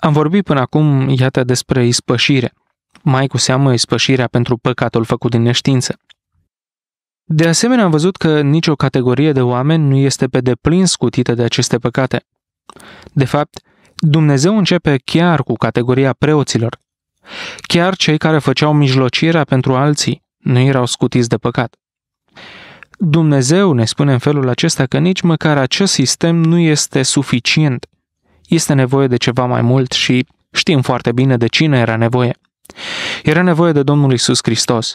am vorbit până acum, iată, despre ispășire, mai cu seamă ispășirea pentru păcatul făcut din neștiință. De asemenea, am văzut că nicio categorie de oameni nu este pe deplin scutită de aceste păcate. De fapt, Dumnezeu începe chiar cu categoria preoților. Chiar cei care făceau mijlocirea pentru alții nu erau scutiți de păcat. Dumnezeu ne spune în felul acesta că nici măcar acest sistem nu este suficient – este nevoie de ceva mai mult și știm foarte bine de cine era nevoie. Era nevoie de Domnul Isus Hristos,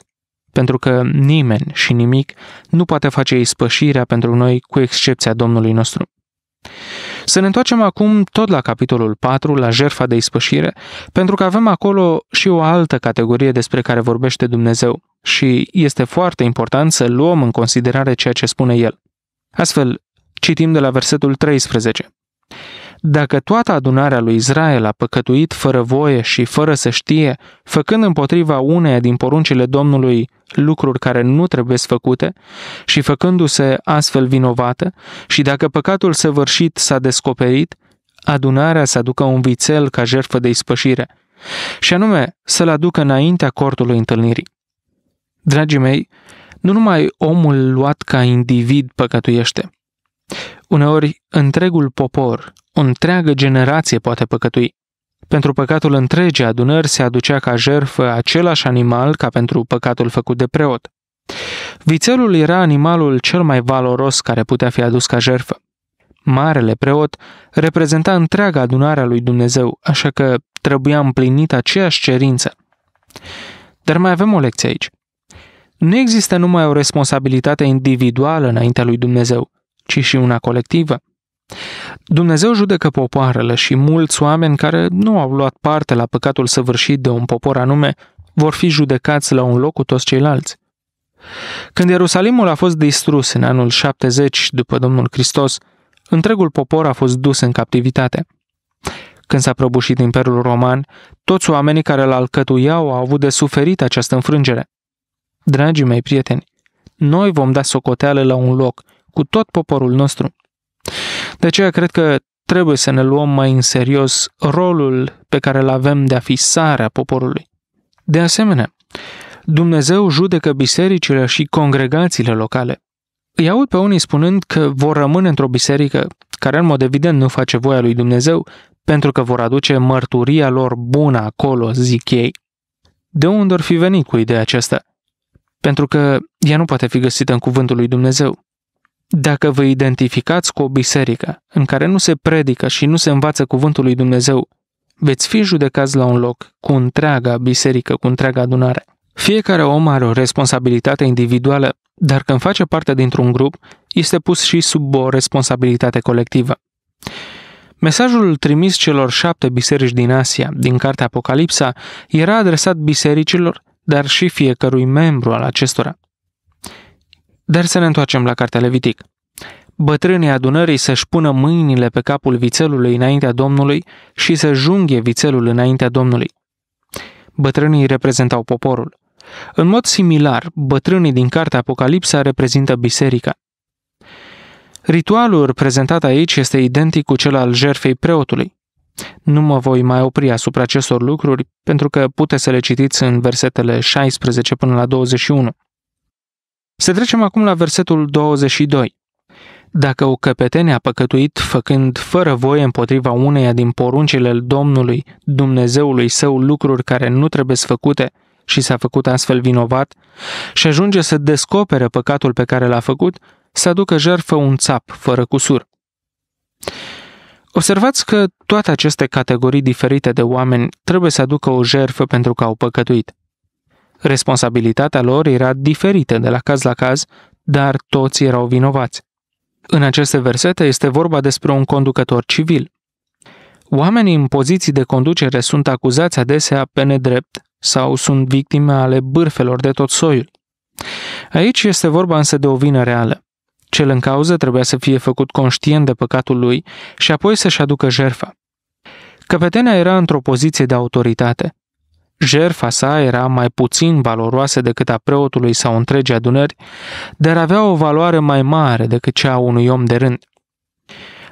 pentru că nimeni și nimic nu poate face ispășirea pentru noi cu excepția Domnului nostru. Să ne întoarcem acum tot la capitolul 4, la jerfa de ispășire, pentru că avem acolo și o altă categorie despre care vorbește Dumnezeu și este foarte important să luăm în considerare ceea ce spune El. Astfel, citim de la versetul 13. Dacă toată adunarea lui Israel a păcătuit fără voie și fără să știe, făcând împotriva uneia din poruncile Domnului lucruri care nu trebuie făcute și făcându-se astfel vinovată, și dacă păcatul săvârșit s-a descoperit, adunarea să aducă un vițel ca jertfă de ispășire, și anume să-l aducă înaintea cortului întâlnirii. Dragii mei, nu numai omul luat ca individ păcătuiește. Uneori, întregul popor o întreagă generație poate păcătui. Pentru păcatul întregii adunări se aducea ca jerfă același animal ca pentru păcatul făcut de preot. Vițelul era animalul cel mai valoros care putea fi adus ca jerfă. Marele preot reprezenta întreaga adunare a lui Dumnezeu, așa că trebuia împlinit aceeași cerință. Dar mai avem o lecție aici. Nu există numai o responsabilitate individuală înaintea lui Dumnezeu, ci și una colectivă. Dumnezeu judecă popoarele și mulți oameni care nu au luat parte la păcatul săvârșit de un popor anume vor fi judecați la un loc cu toți ceilalți. Când Ierusalimul a fost distrus în anul 70 după Domnul Hristos, întregul popor a fost dus în captivitate. Când s-a prăbușit Imperiul Roman, toți oamenii care îl alcătuiau au avut de suferit această înfrângere. Dragii mei prieteni, noi vom da socoteală la un loc, cu tot poporul nostru. De aceea cred că trebuie să ne luăm mai în serios rolul pe care îl avem de a fi sarea poporului. De asemenea, Dumnezeu judecă bisericile și congregațiile locale. Îi aud pe unii spunând că vor rămâne într-o biserică care în mod evident nu face voia lui Dumnezeu, pentru că vor aduce mărturia lor bună acolo, zic ei. De unde ar fi venit cu ideea aceasta? Pentru că ea nu poate fi găsită în cuvântul lui Dumnezeu. Dacă vă identificați cu o biserică în care nu se predică și nu se învață cuvântul lui Dumnezeu, veți fi judecați la un loc cu întreaga biserică, cu întreaga adunare. Fiecare om are o responsabilitate individuală, dar când face parte dintr-un grup, este pus și sub o responsabilitate colectivă. Mesajul trimis celor șapte biserici din Asia, din cartea Apocalipsa, era adresat bisericilor, dar și fiecărui membru al acestora. Dar să ne întoarcem la cartea Levitic. Bătrânii adunării să-și pună mâinile pe capul vițelului înaintea Domnului și să junghe vițelul înaintea Domnului. Bătrânii reprezentau poporul. În mod similar, bătrânii din cartea Apocalipsa reprezintă biserica. Ritualul prezentat aici este identic cu cel al jerfei preotului. Nu mă voi mai opri asupra acestor lucruri, pentru că puteți să le citiți în versetele 16 până la 21. Să trecem acum la versetul 22. Dacă o căpetene a păcătuit făcând fără voie împotriva uneia din poruncile Domnului, Dumnezeului său lucruri care nu trebuie să făcute și s-a făcut astfel vinovat și ajunge să descopere păcatul pe care l-a făcut, să aducă jertfă un țap fără cusur. Observați că toate aceste categorii diferite de oameni trebuie să aducă o jertfă pentru că au păcătuit. Responsabilitatea lor era diferită de la caz la caz, dar toți erau vinovați. În aceste versete este vorba despre un conducător civil. Oamenii în poziții de conducere sunt acuzați adesea pe nedrept sau sunt victime ale bârfelor de tot soiul. Aici este vorba însă de o vină reală. Cel în cauză trebuia să fie făcut conștient de păcatul lui și apoi să-și aducă jerfa. Căpetenia era într-o poziție de autoritate, jerfa sa era mai puțin valoroasă decât a preotului sau întregii adunări, dar avea o valoare mai mare decât cea a unui om de rând.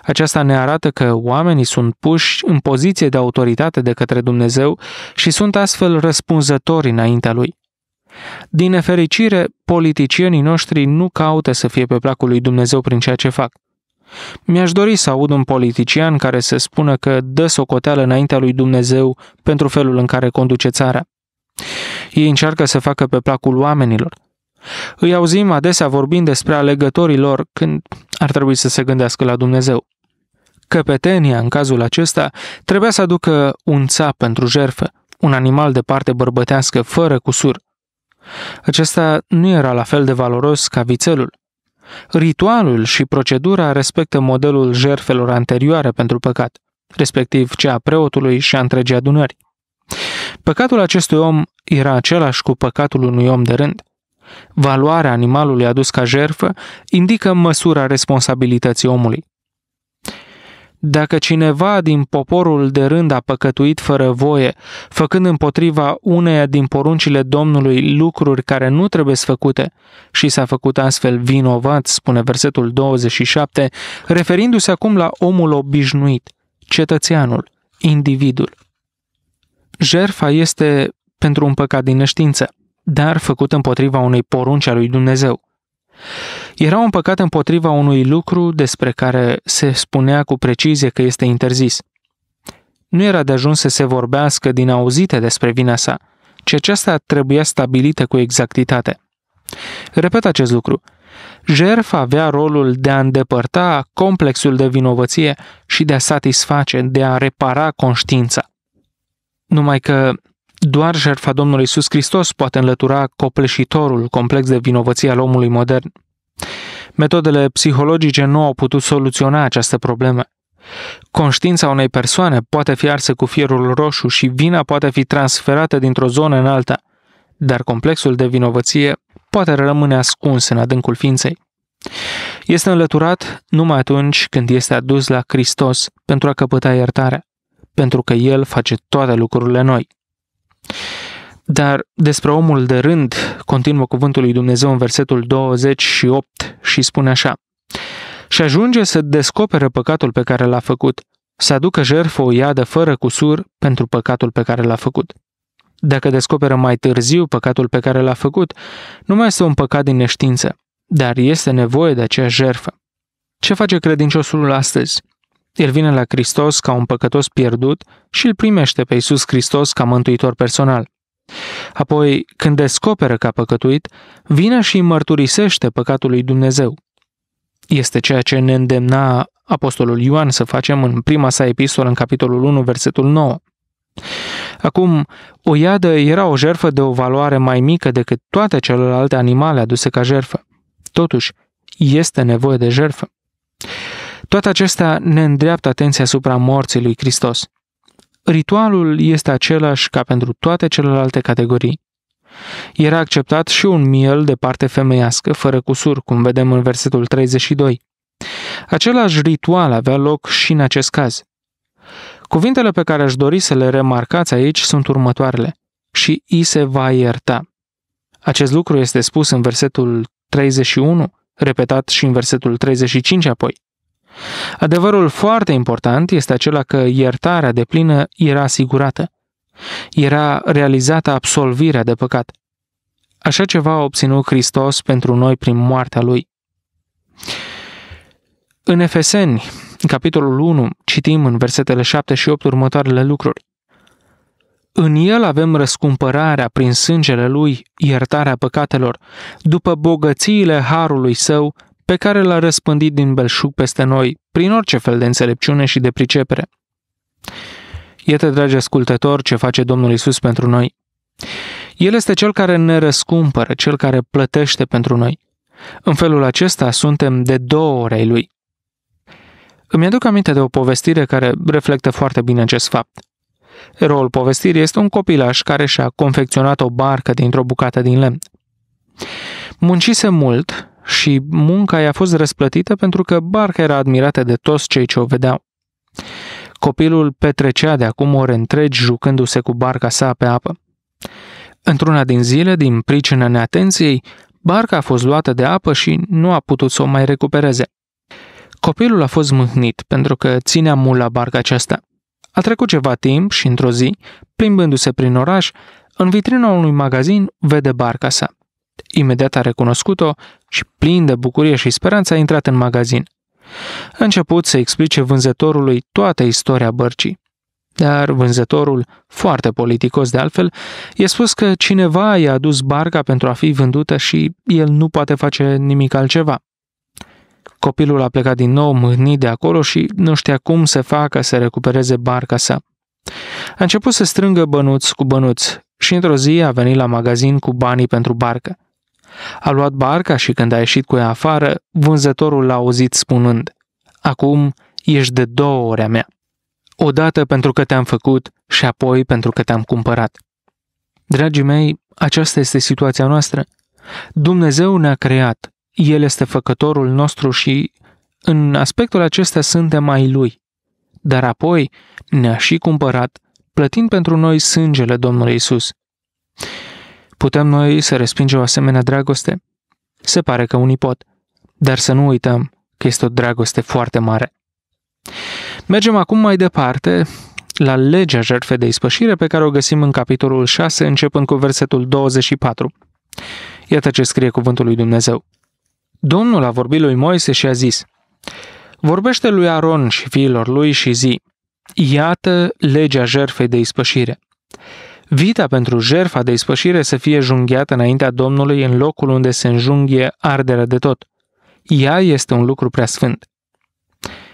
Aceasta ne arată că oamenii sunt puși în poziție de autoritate de către Dumnezeu și sunt astfel răspunzători înaintea lui. Din nefericire, politicienii noștri nu caută să fie pe placul lui Dumnezeu prin ceea ce fac. Mi-aș dori să aud un politician care să spună că dă socoteală înaintea lui Dumnezeu pentru felul în care conduce țara. Ei încearcă să facă pe placul oamenilor. Îi auzim adesea vorbind despre alegătorii lor când ar trebui să se gândească la Dumnezeu. Căpetenia, în cazul acesta, trebuia să aducă un țap pentru jerfă, un animal de parte bărbătească fără cusur. Acesta nu era la fel de valoros ca vițelul. Ritualul și procedura respectă modelul jerfelor anterioare pentru păcat, respectiv cea a preotului și a întregii adunări. Păcatul acestui om era același cu păcatul unui om de rând. Valoarea animalului adus ca jerfă indică măsura responsabilității omului. Dacă cineva din poporul de rând a păcătuit fără voie, făcând împotriva uneia din poruncile Domnului lucruri care nu trebuie făcute și s-a făcut astfel vinovat, spune versetul 27, referindu-se acum la omul obișnuit, cetățeanul, individul. Jerfa este pentru un păcat din neștiință, dar făcut împotriva unei porunci a lui Dumnezeu. Era un păcat împotriva unui lucru despre care se spunea cu precizie că este interzis. Nu era de ajuns să se vorbească din auzite despre vina sa, ci aceasta trebuia stabilită cu exactitate. Repet acest lucru. Jerf avea rolul de a îndepărta complexul de vinovăție și de a satisface, de a repara conștiința. Numai că doar jertfa Domnului Isus Hristos poate înlătura copleșitorul complex de vinovăție al omului modern. Metodele psihologice nu au putut soluționa această problemă. Conștiința unei persoane poate fi arsă cu fierul roșu și vina poate fi transferată dintr-o zonă în alta, dar complexul de vinovăție poate rămâne ascuns în adâncul ființei. Este înlăturat numai atunci când este adus la Hristos pentru a căpăta iertarea, pentru că El face toate lucrurile noi. Dar despre omul de rând continuă cuvântul lui Dumnezeu în versetul 28 și spune așa Și ajunge să descopere păcatul pe care l-a făcut, să aducă jertfă o iadă fără cusur pentru păcatul pe care l-a făcut. Dacă descoperă mai târziu păcatul pe care l-a făcut, nu mai este un păcat din neștiință, dar este nevoie de acea jertfă. Ce face credinciosul astăzi? El vine la Hristos ca un păcătos pierdut și îl primește pe Iisus Hristos ca mântuitor personal. Apoi, când descoperă că a păcătuit, vine și mărturisește păcatul lui Dumnezeu. Este ceea ce ne îndemna Apostolul Ioan să facem în prima sa epistolă, în capitolul 1, versetul 9. Acum, o iadă era o jerfă de o valoare mai mică decât toate celelalte animale aduse ca jerfă. Totuși, este nevoie de jerfă. Toate acestea ne îndreaptă atenția asupra morții lui Hristos. Ritualul este același ca pentru toate celelalte categorii. Era acceptat și un miel de parte femeiască, fără cusur, cum vedem în versetul 32. Același ritual avea loc și în acest caz. Cuvintele pe care aș dori să le remarcați aici sunt următoarele. Și i se va ierta. Acest lucru este spus în versetul 31, repetat și în versetul 35 apoi. Adevărul foarte important este acela că iertarea de plină era asigurată. Era realizată absolvirea de păcat. Așa ceva a obținut Hristos pentru noi prin moartea Lui. În Efeseni, capitolul 1, citim în versetele 7 și 8 următoarele lucruri. În el avem răscumpărarea prin sângele lui, iertarea păcatelor, după bogățiile harului său, pe care l-a răspândit din belșug peste noi, prin orice fel de înțelepciune și de pricepere. Iată, dragi ascultători, ce face Domnul Isus pentru noi. El este cel care ne răscumpără, cel care plătește pentru noi. În felul acesta suntem de două ore ai lui. Îmi aduc aminte de o povestire care reflectă foarte bine acest fapt. Rolul povestirii este un copilaș care și-a confecționat o barcă dintr-o bucată din lemn. Muncise mult și munca i-a fost răsplătită pentru că barca era admirată de toți cei ce o vedeau. Copilul petrecea de acum ore întregi jucându-se cu barca sa pe apă. Într-una din zile, din pricină neatenției, barca a fost luată de apă și nu a putut să o mai recupereze. Copilul a fost mâhnit pentru că ținea la barca aceasta. A trecut ceva timp și într-o zi, plimbându-se prin oraș, în vitrina unui magazin vede barca sa. Imediat a recunoscut-o și, plin de bucurie și speranță, a intrat în magazin. A început să explice vânzătorului toată istoria bărcii. Dar vânzătorul, foarte politicos de altfel, i-a spus că cineva i-a adus barca pentru a fi vândută și el nu poate face nimic altceva. Copilul a plecat din nou mâhnit de acolo și nu știa cum să facă să recupereze barca sa. A început să strângă bănuți cu bănuți și într-o zi a venit la magazin cu banii pentru barcă. A luat barca și când a ieșit cu ea afară, vânzătorul l-a auzit spunând, Acum ești de două ori a mea. Odată pentru că te-am făcut și apoi pentru că te-am cumpărat. Dragii mei, aceasta este situația noastră. Dumnezeu ne-a creat, El este făcătorul nostru și în aspectul acesta suntem ai Lui. Dar apoi ne-a și cumpărat, plătind pentru noi sângele Domnului Isus. Putem noi să respingem o asemenea dragoste? Se pare că unii pot, dar să nu uităm că este o dragoste foarte mare. Mergem acum mai departe la legea jertfei de ispășire pe care o găsim în capitolul 6, începând cu versetul 24. Iată ce scrie cuvântul lui Dumnezeu. Domnul a vorbit lui Moise și a zis, Vorbește lui Aron și fiilor lui și zi, Iată legea jertfei de ispășire. Vita pentru jerfa de ispășire să fie junghiată înaintea Domnului în locul unde se înjunghie arderea de tot. Ea este un lucru prea sfânt.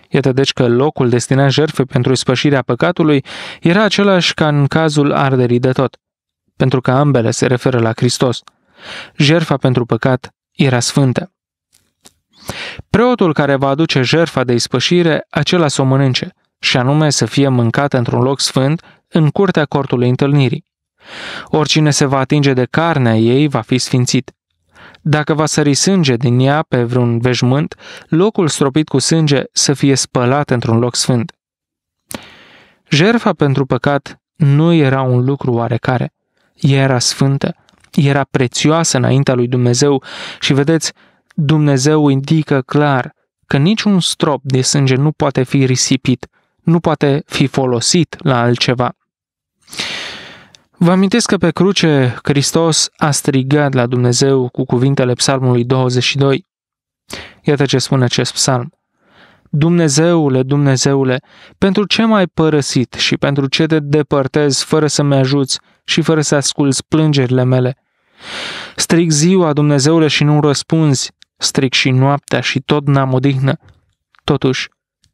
Iată deci că locul destinat jerfe pentru ispășirea păcatului era același ca în cazul arderii de tot, pentru că ambele se referă la Hristos. Jerfa pentru păcat era sfântă. Preotul care va aduce jerfa de ispășire, acela să o mănânce – și anume să fie mâncată într-un loc sfânt, în curtea cortului întâlnirii. Oricine se va atinge de carnea ei va fi sfințit. Dacă va sări sânge din ea pe vreun veșmânt, locul stropit cu sânge să fie spălat într-un loc sfânt. Jerfa pentru păcat nu era un lucru oarecare. Ea era sfântă, era prețioasă înaintea lui Dumnezeu și vedeți, Dumnezeu indică clar că niciun strop de sânge nu poate fi risipit, nu poate fi folosit la altceva. Vă amintesc că pe cruce Hristos a strigat la Dumnezeu cu cuvintele psalmului 22. Iată ce spune acest psalm. Dumnezeule, Dumnezeule, pentru ce m-ai părăsit și pentru ce te depărtezi fără să-mi ajuți și fără să asculți plângerile mele? Stric ziua, Dumnezeule, și nu răspunzi, stric și noaptea și tot n-am odihnă. Totuși,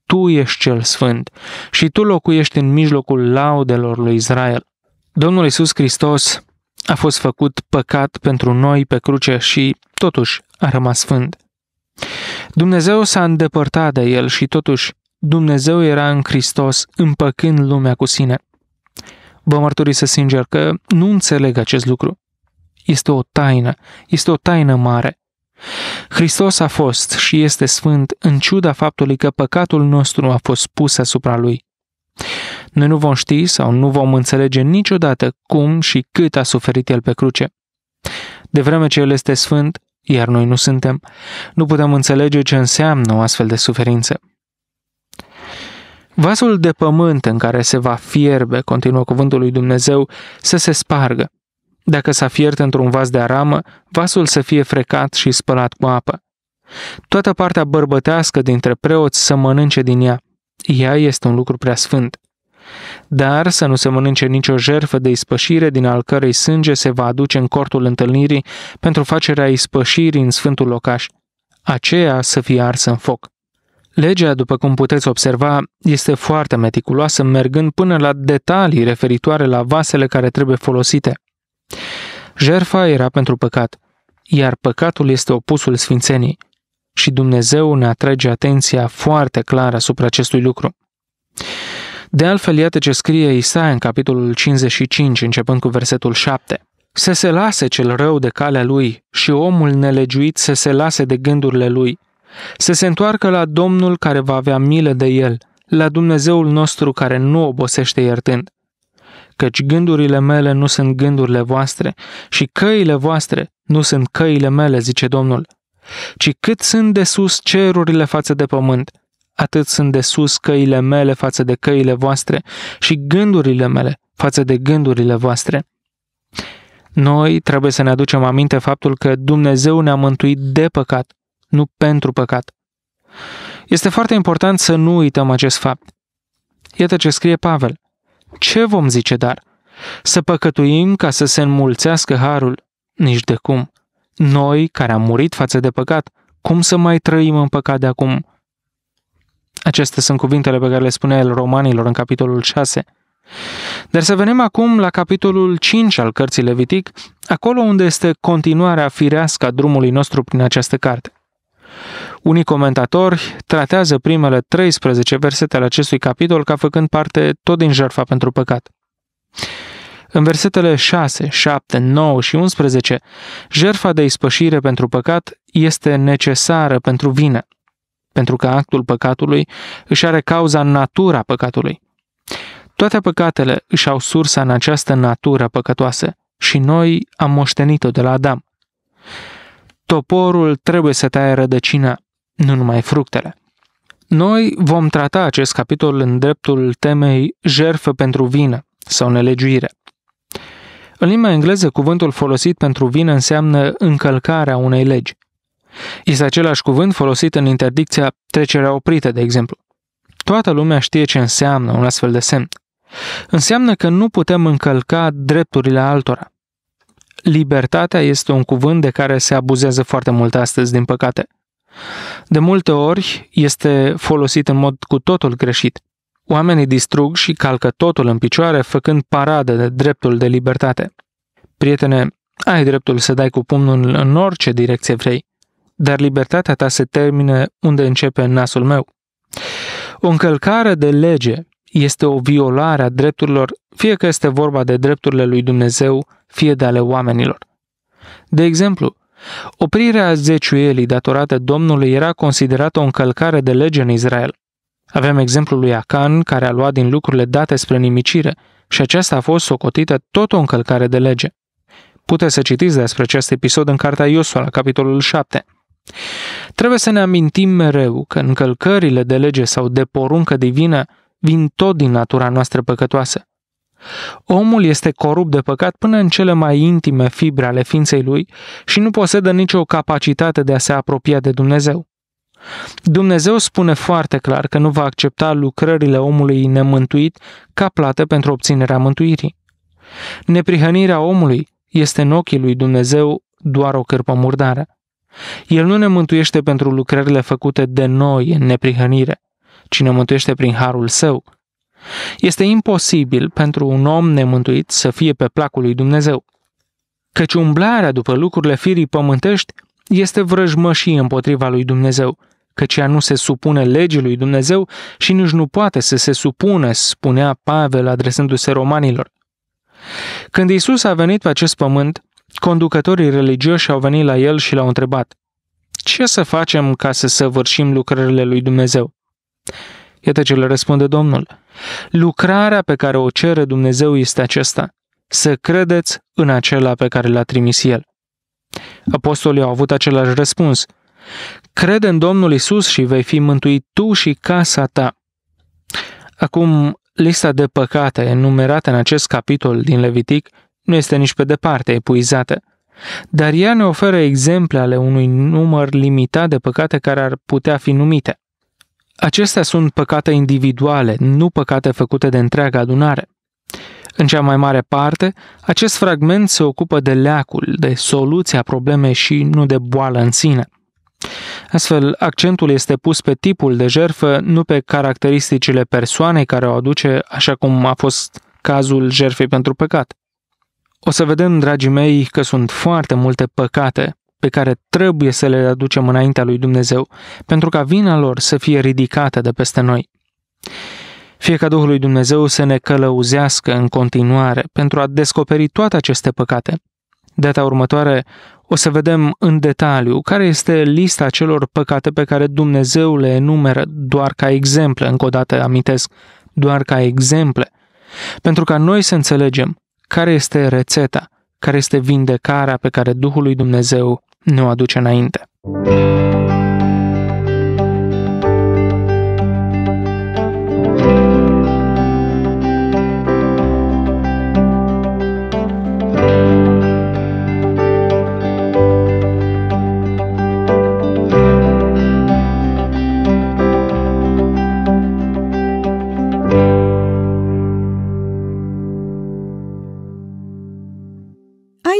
tu ești cel sfânt și Tu locuiești în mijlocul laudelor lui Israel. Domnul Isus Hristos a fost făcut păcat pentru noi pe cruce și totuși a rămas sfânt. Dumnezeu s-a îndepărtat de el și totuși Dumnezeu era în Hristos împăcând lumea cu sine. Vă mărturisesc sincer că nu înțeleg acest lucru. Este o taină, este o taină mare. Hristos a fost și este sfânt în ciuda faptului că păcatul nostru a fost pus asupra lui. Noi nu vom ști sau nu vom înțelege niciodată cum și cât a suferit el pe cruce. De vreme ce el este sfânt, iar noi nu suntem, nu putem înțelege ce înseamnă o astfel de suferință. Vasul de pământ în care se va fierbe, continuă cuvântul lui Dumnezeu, să se spargă. Dacă s-a fiert într-un vas de aramă, vasul să fie frecat și spălat cu apă. Toată partea bărbătească dintre preoți să mănânce din ea. Ea este un lucru prea sfânt. Dar să nu se mănânce nicio jerfă de ispășire din al cărei sânge se va aduce în cortul întâlnirii pentru facerea ispășirii în sfântul locaș. Aceea să fie arsă în foc. Legea, după cum puteți observa, este foarte meticuloasă, mergând până la detalii referitoare la vasele care trebuie folosite. Jerfa era pentru păcat, iar păcatul este opusul sfințenii Și Dumnezeu ne atrage atenția foarte clară asupra acestui lucru. De altfel, iată ce scrie Isaia în capitolul 55, începând cu versetul 7. Să se lase cel rău de calea lui și omul nelegiuit să se lase de gândurile lui. Să se întoarcă la Domnul care va avea milă de el, la Dumnezeul nostru care nu obosește iertând căci gândurile mele nu sunt gândurile voastre și căile voastre nu sunt căile mele, zice Domnul. Ci cât sunt de sus cerurile față de pământ, atât sunt de sus căile mele față de căile voastre și gândurile mele față de gândurile voastre. Noi trebuie să ne aducem aminte faptul că Dumnezeu ne-a mântuit de păcat, nu pentru păcat. Este foarte important să nu uităm acest fapt. Iată ce scrie Pavel. Ce vom zice dar? Să păcătuim ca să se înmulțească harul? Nici de cum. Noi, care am murit față de păcat, cum să mai trăim în păcat de acum? Acestea sunt cuvintele pe care le spune el romanilor în capitolul 6. Dar să venim acum la capitolul 5 al cărții Levitic, acolo unde este continuarea firească a drumului nostru prin această carte. Unii comentatori tratează primele 13 versete ale acestui capitol ca făcând parte tot din jertfa pentru păcat. În versetele 6, 7, 9 și 11, jertfa de ispășire pentru păcat este necesară pentru vină, pentru că actul păcatului își are cauza în natura păcatului. Toate păcatele își au sursa în această natură păcătoasă și noi am moștenit-o de la Adam. Toporul trebuie să taie rădăcina, nu numai fructele. Noi vom trata acest capitol în dreptul temei jerfă pentru vină sau nelegiuire. În limba engleză, cuvântul folosit pentru vină înseamnă încălcarea unei legi. Este același cuvânt folosit în interdicția trecerea oprită, de exemplu. Toată lumea știe ce înseamnă un astfel de semn. Înseamnă că nu putem încălca drepturile altora. Libertatea este un cuvânt de care se abuzează foarte mult astăzi, din păcate. De multe ori este folosit în mod cu totul greșit. Oamenii distrug și calcă totul în picioare, făcând paradă de dreptul de libertate. Prietene, ai dreptul să dai cu pumnul în orice direcție vrei, dar libertatea ta se termină unde începe nasul meu. O încălcare de lege este o violare a drepturilor, fie că este vorba de drepturile lui Dumnezeu, fie de ale oamenilor. De exemplu, oprirea zeciuielii datorată Domnului era considerată o încălcare de lege în Israel. Avem exemplul lui Acan, care a luat din lucrurile date spre nimicire, și aceasta a fost socotită tot o încălcare de lege. Puteți să citiți despre acest episod în cartea Iosua, la capitolul 7. Trebuie să ne amintim mereu că încălcările de lege sau de poruncă divină vin tot din natura noastră păcătoasă. Omul este corupt de păcat până în cele mai intime fibre ale ființei lui și nu posedă nicio capacitate de a se apropia de Dumnezeu. Dumnezeu spune foarte clar că nu va accepta lucrările omului nemântuit ca plată pentru obținerea mântuirii. Neprihănirea omului este în ochii lui Dumnezeu doar o cârpă murdară. El nu ne mântuiește pentru lucrările făcute de noi în neprihănire, cine mântuiește prin harul său. Este imposibil pentru un om nemântuit să fie pe placul lui Dumnezeu. Căci umblarea după lucrurile firii pământești este vrăjmășie împotriva lui Dumnezeu, căci ea nu se supune legii lui Dumnezeu și nici nu poate să se supună, spunea Pavel adresându-se romanilor. Când Isus a venit pe acest pământ, conducătorii religioși au venit la el și l-au întrebat, ce să facem ca să săvârșim lucrările lui Dumnezeu? Iată ce le răspunde Domnul. Lucrarea pe care o cere Dumnezeu este aceasta, să credeți în acela pe care l-a trimis El. Apostolii au avut același răspuns. Crede în Domnul Isus și vei fi mântuit tu și casa ta. Acum, lista de păcate enumerată în acest capitol din Levitic nu este nici pe departe epuizată, dar ea ne oferă exemple ale unui număr limitat de păcate care ar putea fi numite. Acestea sunt păcate individuale, nu păcate făcute de întreaga adunare. În cea mai mare parte, acest fragment se ocupă de leacul, de soluția problemei și nu de boală în sine. Astfel, accentul este pus pe tipul de jerfă, nu pe caracteristicile persoanei care o aduce, așa cum a fost cazul jerfei pentru păcat. O să vedem, dragii mei, că sunt foarte multe păcate pe care trebuie să le aducem înaintea lui Dumnezeu, pentru ca vina lor să fie ridicată de peste noi. Fie ca Duhul lui Dumnezeu să ne călăuzească în continuare pentru a descoperi toate aceste păcate. Data următoare o să vedem în detaliu care este lista celor păcate pe care Dumnezeu le enumeră doar ca exemple, încă o dată amintesc, doar ca exemple, pentru ca noi să înțelegem care este rețeta, care este vindecarea pe care Duhul lui Dumnezeu nu aduce înainte.